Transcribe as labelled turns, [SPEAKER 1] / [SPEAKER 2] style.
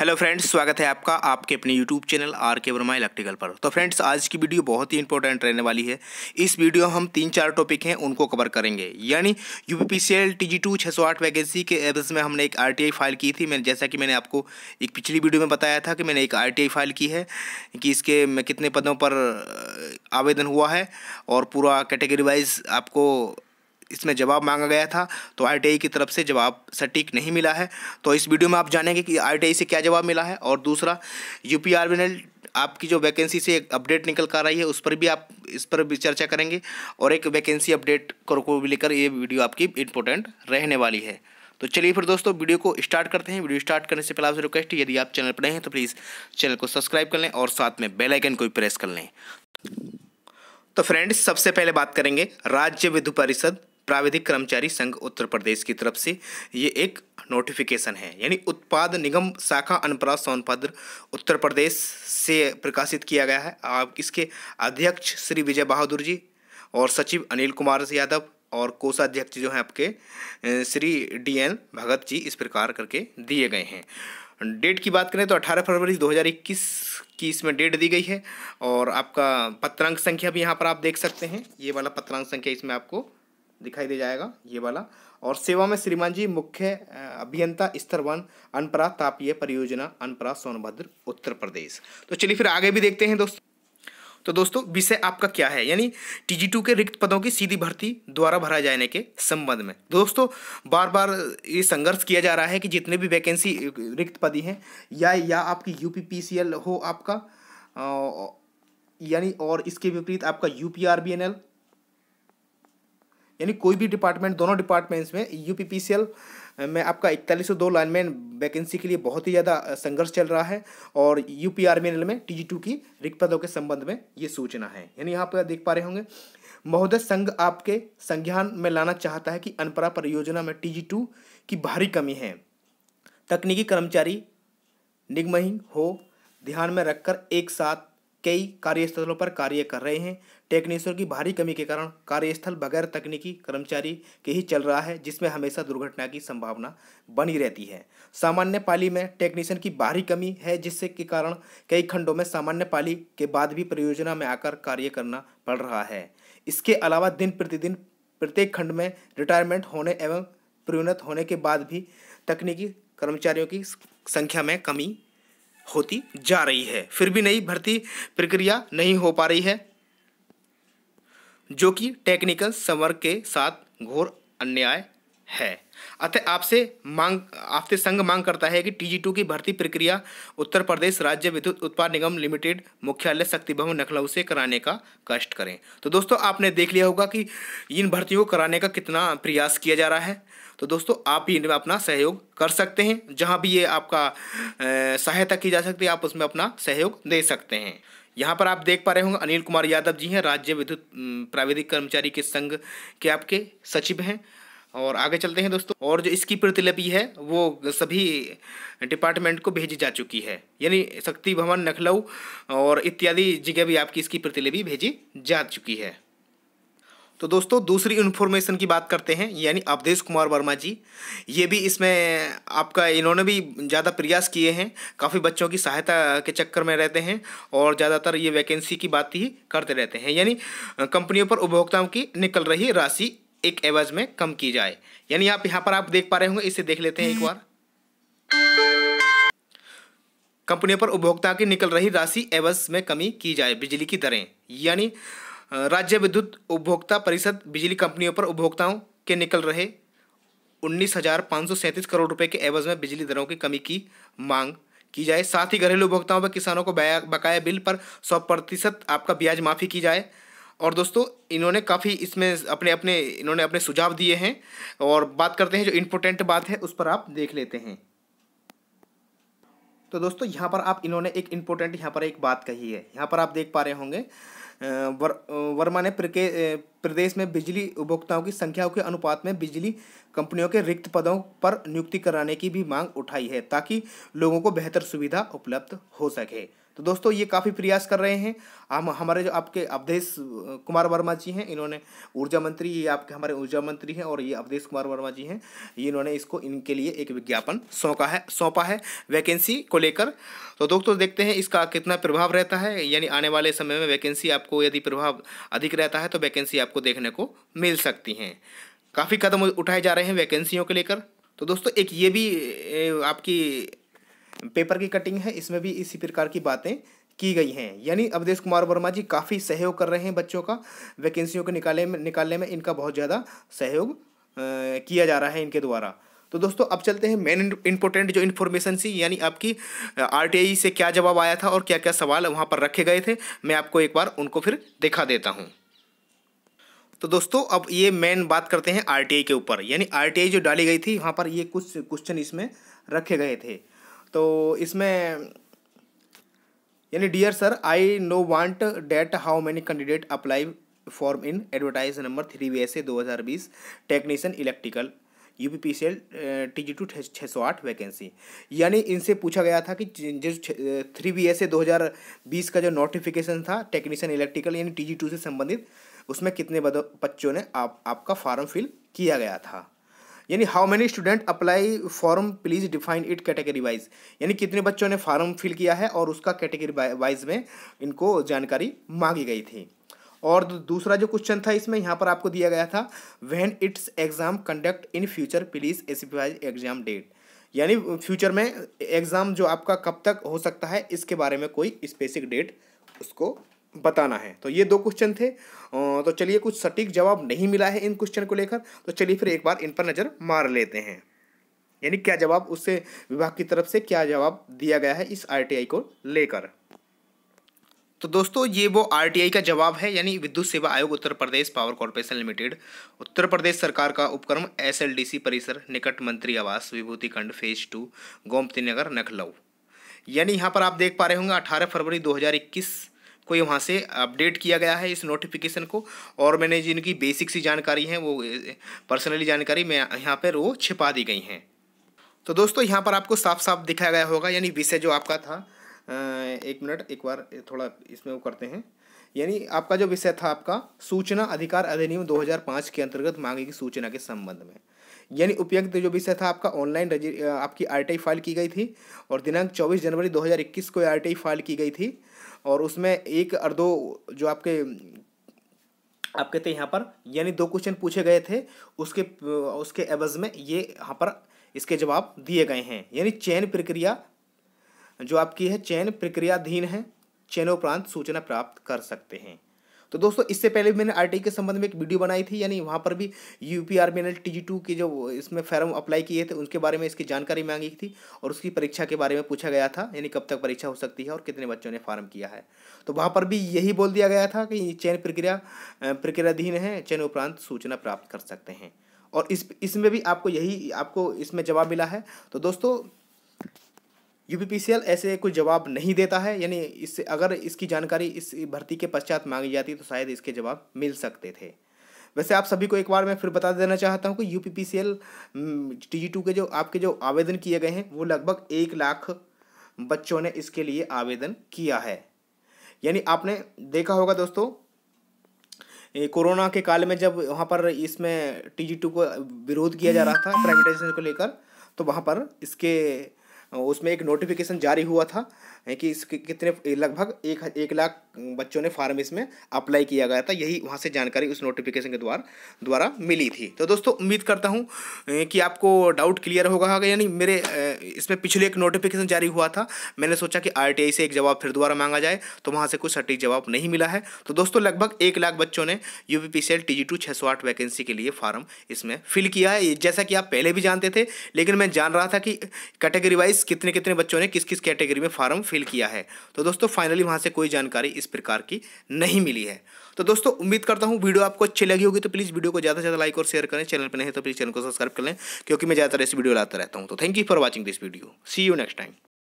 [SPEAKER 1] hello friends स्वागत है आपका आपके अपने यूट्यूब चैनल आर के वर्मा इलेक्ट्रिकल पर तो फ्रेंड्स आज की वीडियो बहुत ही इंपॉर्टेंट रहने वाली है इस वीडियो हम तीन चार टॉपिक हैं उनको कवर करेंगे यानी U P P C L T G two छः सौ आठ वैकेंसी के एवज में हमने एक आर टी आई फाइल की थी मैंने जैसा कि मैंने आपको एक पिछली वीडियो में बताया था कि मैंने एक आर टी आई फाइल की है कि इसके कितने पदों पर आवेदन हुआ है और पूरा कैटेगरी वाइज आपको इसमें जवाब मांगा गया था तो आई की तरफ से जवाब सटीक नहीं मिला है तो इस वीडियो में आप जानेंगे कि आई से क्या जवाब मिला है और दूसरा यू पी आपकी जो वैकेंसी से एक अपडेट निकल कर रही है उस पर भी आप इस पर भी चर्चा करेंगे और एक वैकेंसी अपडेट को भी लेकर ये वीडियो आपकी इंपॉर्टेंट रहने वाली है तो चलिए फिर दोस्तों वीडियो को स्टार्ट करते हैं वीडियो स्टार्ट करने से पहले आपसे रिक्वेस्ट यदि आप चैनल पर हैं तो प्लीज़ चैनल को सब्सक्राइब कर लें और साथ में बेल आइकन को भी प्रेस कर लें तो फ्रेंड्स सबसे पहले बात करेंगे राज्य विधु परिषद प्राविधिक कर्मचारी संघ उत्तर प्रदेश की तरफ से ये एक नोटिफिकेशन है यानी उत्पाद निगम शाखा अनुप्राप्त पत्र उत्तर प्रदेश से प्रकाशित किया गया है आप इसके अध्यक्ष श्री विजय बहादुर जी और सचिव अनिल कुमार यादव और कोषाध्यक्ष जो हैं आपके श्री डी एन भगत जी इस प्रकार करके दिए गए हैं डेट की बात करें तो 18 फरवरी 2021 की इसमें डेट दी गई है और आपका पत्रांक संख्या भी यहाँ पर आप देख सकते हैं ये वाला पत्रांक संख्या इसमें आपको दिखाई दे जाएगा ये वाला और सेवा में श्रीमान जी मुख्य अभियंता स्तर वन अनपरा तापीय परियोजना अनपरा सोनभद्र उत्तर प्रदेश तो चलिए फिर आगे भी देखते हैं दोस्तों तो दोस्तों विषय आपका क्या है यानी टीजी टू के रिक्त पदों की सीधी भर्ती द्वारा भरा जाने के संबंध में दोस्तों बार बार ये संघर्ष किया जा रहा है कि जितने भी वैकेंसी रिक्त पदी हैं या या आपकी एल हो आपका यानी और इसके विपरीत आपका U P R B N L यानी कोई भी डिपार्टमेंट दोनों डिपार्टमेंट्स में यू में आपका इकतालीस सौ दो लाइनमैन वैकेंसी के लिए बहुत ही ज़्यादा संघर्ष चल रहा है और यू पी आर्मी एल में टी टू की रिक्त पदों के संबंध में ये सूचना है यानी यहाँ पर देख पा रहे होंगे महोदय संघ आपके संज्ञान में लाना चाहता है कि अनपरा परियोजना में टी टू की भारी कमी है तकनीकी कर्मचारी निगमहीन हो ध्यान में रखकर एक साथ कई कार्यस्थलों पर कार्य कर रहे हैं टेक्नीशियन की भारी कमी के कारण कार्यस्थल बगैर तकनीकी कर्मचारी के ही चल रहा है जिसमें हमेशा दुर्घटना की संभावना बनी रहती है सामान्य पाली में टेक्नीशियन की भारी कमी है जिससे के कारण कई खंडों में सामान्य पाली के बाद भी परियोजना में आकर कार्य करना पड़ रहा है इसके अलावा दिन प्रतिदिन प्रत्येक खंड में रिटायरमेंट होने एवं प्रोन्नत होने के बाद भी तकनीकी कर्मचारियों की संख्या में कमी होती जा रही है फिर भी नई भर्ती प्रक्रिया नहीं हो पा रही है जो कि टेक्निकल समर के साथ घोर अन्याय है अतः आपसे मांग आपसे संघ मांग करता है कि टी जी टू की भर्ती प्रक्रिया उत्तर प्रदेश राज्य विद्युत उत्पाद निगम लिमिटेड मुख्यालय शक्ति भवन लखनऊ से कराने का कष्ट करें तो दोस्तों आपने देख लिया होगा कि इन भर्तियों को कराने का कितना प्रयास किया जा रहा है तो दोस्तों आप भी इनमें अपना सहयोग कर सकते हैं जहाँ भी ये आपका सहायता की जा सकती है आप उसमें अपना सहयोग दे सकते हैं यहाँ पर आप देख पा रहे होंगे अनिल कुमार यादव जी हैं राज्य विद्युत प्राविधिक कर्मचारी के संघ के आपके सचिव हैं और आगे चलते हैं दोस्तों और जो इसकी प्रतिलिपि है वो सभी डिपार्टमेंट को भेजी जा चुकी है यानी शक्ति भवन नखलऊ और इत्यादि जगह भी आपकी इसकी प्रतिलिपि भेजी जा चुकी है तो दोस्तों दूसरी इन्फॉर्मेशन की बात करते हैं यानी अवधेश कुमार वर्मा जी ये भी इसमें आपका इन्होंने भी ज़्यादा प्रयास किए हैं काफ़ी बच्चों की सहायता के चक्कर में रहते हैं और ज़्यादातर ये वैकेंसी की बात ही करते रहते हैं यानी कंपनियों पर उपभोक्ताओं की निकल रही राशि एक एवज में कम की जाए यानी आप यहां पर आप देख पा रहे होंगे इसे देख लेते हैं एक बार कंपनियों पर उपभोक्ता की निकल रही राशि एवज में कमी की जाए बिजली की दरें यानी राज्य विद्युत उपभोक्ता परिषद बिजली कंपनियों पर उपभोक्ताओं के निकल रहे उन्नीस हज़ार पाँच सौ सैंतीस करोड़ रुपए के एवज में बिजली दरों की कमी की मांग की जाए साथ ही घरेलू उपभोक्ताओं व किसानों को बकाया बिल पर सौ प्रतिशत आपका ब्याज माफ़ी की जाए और दोस्तों इन्होंने काफ़ी इसमें अपने अपने इन्होंने अपने सुझाव दिए हैं और बात करते हैं जो इम्पोर्टेंट बात है उस पर आप देख लेते हैं तो दोस्तों यहाँ पर आप इन्होंने एक इम्पोर्टेंट यहाँ पर एक बात कही है यहाँ पर आप देख पा रहे होंगे वर, वर्मा ने प्रदेश में बिजली उपभोक्ताओं की संख्या के अनुपात में बिजली कंपनियों के रिक्त पदों पर नियुक्ति कराने की भी मांग उठाई है ताकि लोगों को बेहतर सुविधा उपलब्ध हो सके तो दोस्तों ये काफ़ी प्रयास कर रहे हैं हम हमारे जो आपके अवधेश कुमार वर्मा जी हैं इन्होंने ऊर्जा मंत्री ये आपके हमारे ऊर्जा मंत्री हैं और ये अवधेश कुमार वर्मा जी हैं इन्होंने इसको इनके लिए एक विज्ञापन सौंपा है सौंपा है वैकेंसी को लेकर तो दोस्तों देखते हैं इसका कितना प्रभाव रहता है यानी आने वाले समय में वैकेंसी आपको यदि प्रभाव अधिक रहता है तो वैकेंसी आपको देखने को मिल सकती हैं काफ़ी कदम उठाए जा रहे हैं वैकेंसियों को लेकर तो दोस्तों एक ये भी आपकी पेपर की कटिंग है इसमें भी इसी प्रकार की बातें की गई हैं यानी अवधेश कुमार वर्मा जी काफ़ी सहयोग कर रहे हैं बच्चों का वैकेंसियों के निकाले में निकालने में इनका बहुत ज़्यादा सहयोग किया जा रहा है इनके द्वारा तो दोस्तों अब चलते हैं मेन इंपॉर्टेंट जो इन्फॉर्मेशन सी यानी आपकी आर से क्या जवाब आया था और क्या क्या सवाल वहाँ पर रखे गए थे मैं आपको एक बार उनको फिर दिखा देता हूँ तो दोस्तों अब ये मेन बात करते हैं आर के ऊपर यानी आर जो डाली गई थी वहाँ पर ये कुछ क्वेश्चन इसमें रखे गए थे तो इसमें यानी dear sir I know want date how many candidate apply form in advertise number three B S A दो हज़ार बीस technician electrical U P P C L T G two छः सौ आठ वैकेंसी यानी इनसे पूछा गया था कि जिस थ्री बी एस ए दो हज़ार बीस का जो नोटिफिकेशन था टेक्नीशियन इलेक्ट्रिकल यानी टी जी टू से संबंधित उसमें कितने बच्चों ने आप आपका फॉर्म फिल किया गया था यानी how many student apply form please define it category wise यानी कितने बच्चों ने फॉर्म फिल किया है और उसका कैटेगरी वाइज में इनको जानकारी मांगी गई थी और दूसरा जो क्वेश्चन था इसमें यहाँ पर आपको दिया गया था when it's exam conduct in future please specifies exam date यानी फ्यूचर में एग्ज़ाम जो आपका कब तक हो सकता है इसके बारे में कोई स्पेसिफिक डेट उसको बताना है तो ये दो क्वेश्चन थे तो चलिए कुछ सटीक जवाब नहीं मिला है इन क्वेश्चन को लेकर तो चलिए फिर एक बार इन पर नज़र मार लेते हैं यानी क्या जवाब उससे विभाग की तरफ से क्या जवाब दिया गया है इस आरटीआई को लेकर तो दोस्तों ये वो आरटीआई का जवाब है यानी विद्युत सेवा आयोग Uttar Pradesh power corporation limited Uttar Pradesh सरकार का उपक्रम एसएलडीसी परिसर निकट मंत्री आवास विभूतिखंड फेज टू गोमती नगर नखलऊ यानी यहाँ पर आप देख पा रहे होंगे 18 फरवरी 2021 को ये वहाँ से अपडेट किया गया है इस नोटिफिकेशन को और मैंने जिनकी बेसिक सी जानकारी है वो पर्सनली जानकारी मैं यहाँ पर वो छिपा दी गई हैं तो दोस्तों यहाँ पर आपको साफ साफ दिखाया गया होगा यानी विषय जो आपका था एक मिनट एक बार थोड़ा इसमें वो करते हैं यानी आपका जो विषय था आपका सूचना अधिकार अधिनियम 2005 के अंतर्गत मांगे की सूचना के संबंध में यानी उपयुक्त जो विषय था आपका ऑनलाइन आपकी आरटीआई फाइल की गई थी और दिनांक 24 जनवरी 2021 को आरटीआई फाइल की गई थी और उसमें एक और दो जो आपके आप कहते हैं यहाँ पर यानी दो क्वेश्चन पूछे गए थे उसके उसके एवज में ये यहाँ पर इसके जवाब दिए गए हैं यानी चयन प्रक्रिया जो आपकी है चयन प्रक्रियाधीन है चयनोपरांत सूचना प्राप्त कर सकते हैं तो दोस्तों इससे पहले मैंने आर के संबंध में एक वीडियो बनाई थी यानी वहाँ पर भी यू पी आर के जो इसमें फॉर्म अप्लाई किए थे उनके बारे में इसकी जानकारी मांगी थी और उसकी परीक्षा के बारे में पूछा गया था यानी कब तक परीक्षा हो सकती है और कितने बच्चों ने फॉर्म किया है तो वहाँ पर भी यही बोल दिया गया था कि चयन प्रक्रिया प्रक्रियाधीन है चयन उपरांत सूचना प्राप्त कर सकते हैं और इस इसमें भी आपको यही आपको इसमें जवाब मिला है तो दोस्तों यू ऐसे कोई जवाब नहीं देता है यानी इससे अगर इसकी जानकारी इस भर्ती के पश्चात मांगी जाती तो शायद इसके जवाब मिल सकते थे वैसे आप सभी को एक बार मैं फिर बता देना चाहता हूँ कि यू पी टी टू के जो आपके जो आवेदन किए गए हैं वो लगभग एक लाख बच्चों ने इसके लिए आवेदन किया है यानी आपने देखा होगा दोस्तों कोरोना के काल में जब वहाँ पर इसमें टी जी टू को विरोध किया जा रहा था प्राइवेटाइजेशन को लेकर तो वहाँ पर इसके उसमें एक नोटिफिकेशन जारी हुआ था कि कितने लगभग एक एक लाख बच्चों ने फार्म इसमें अप्लाई किया गया था यही वहाँ से जानकारी उस नोटिफिकेशन के द्वारा द्वारा मिली थी तो दोस्तों उम्मीद करता हूँ कि आपको डाउट क्लियर होगा यानी मेरे इसमें पिछले एक नोटिफिकेशन जारी हुआ था मैंने सोचा कि आर से एक जवाब फिर द्वारा मांगा जाए तो वहाँ से कुछ सटीक जवाब नहीं मिला है तो दोस्तों लगभग एक लाख बच्चों ने यू पी टी टू छः सौ आठ वैकेंसी के लिए फार्म इसमें फिल किया है जैसा कि आप पहले भी जानते थे लेकिन मैं जान रहा था कि कैटेगरी वाइज कितने कितने बच्चों ने किस किस कैटेगरी में फार्म फिल किया है तो दोस्तों फाइनली वहाँ से कोई जानकारी इस प्रकार की नहीं मिली है तो दोस्तों उम्मीद करता हूँ वीडियो आपको अच्छी लगी होगी तो प्लीज़ वीडियो को ज़्यादा से ज़्यादा लाइक और शेयर करें चैनल पर नहीं तो प्लीज़ चैनल को सब्सक्राइब कर लें क्योंकि मैं ज़्यादातर ऐसी वीडियो लाता रहता हूँ तो thank you for watching this video see you next time